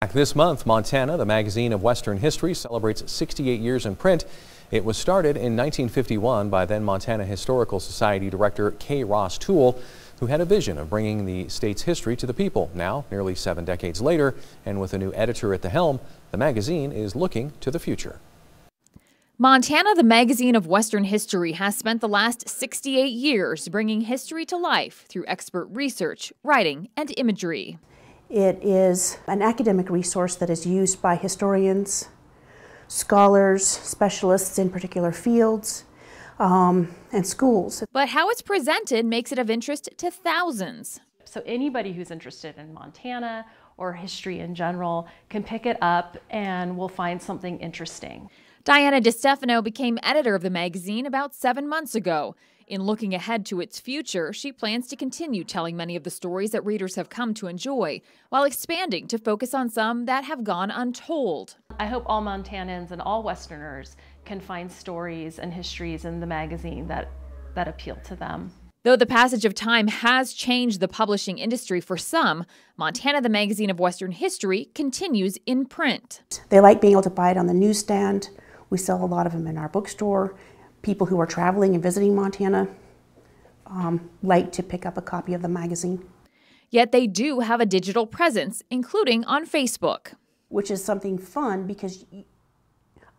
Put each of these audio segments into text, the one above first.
Back this month, Montana, the magazine of Western history, celebrates 68 years in print. It was started in 1951 by then Montana Historical Society Director Kay Ross Toole, who had a vision of bringing the state's history to the people. Now, nearly seven decades later, and with a new editor at the helm, the magazine is looking to the future. Montana, the magazine of Western history, has spent the last 68 years bringing history to life through expert research, writing, and imagery. It is an academic resource that is used by historians, scholars, specialists in particular fields, um, and schools. But how it's presented makes it of interest to thousands. So anybody who's interested in Montana or history in general can pick it up and will find something interesting. Diana DiStefano became editor of the magazine about seven months ago. In looking ahead to its future, she plans to continue telling many of the stories that readers have come to enjoy, while expanding to focus on some that have gone untold. I hope all Montanans and all Westerners can find stories and histories in the magazine that, that appeal to them. Though the passage of time has changed the publishing industry for some, Montana, the magazine of Western history, continues in print. They like being able to buy it on the newsstand. We sell a lot of them in our bookstore, people who are traveling and visiting Montana um, like to pick up a copy of the magazine. Yet they do have a digital presence, including on Facebook. Which is something fun because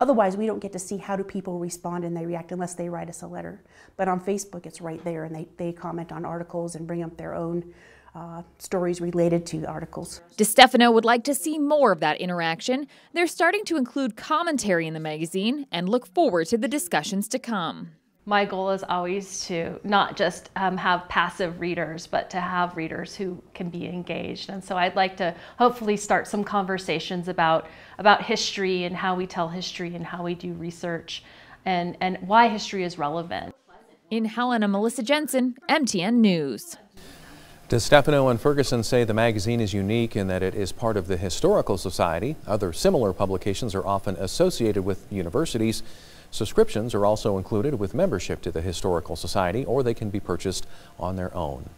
otherwise we don't get to see how do people respond and they react unless they write us a letter. But on Facebook it's right there and they, they comment on articles and bring up their own uh, stories related to articles. Stefano would like to see more of that interaction. They're starting to include commentary in the magazine and look forward to the discussions to come. My goal is always to not just um, have passive readers, but to have readers who can be engaged. And so I'd like to hopefully start some conversations about, about history and how we tell history and how we do research and, and why history is relevant. In Helena, Melissa Jensen, MTN News. DeStefano and Ferguson say the magazine is unique in that it is part of the Historical Society. Other similar publications are often associated with universities. Subscriptions are also included with membership to the Historical Society, or they can be purchased on their own.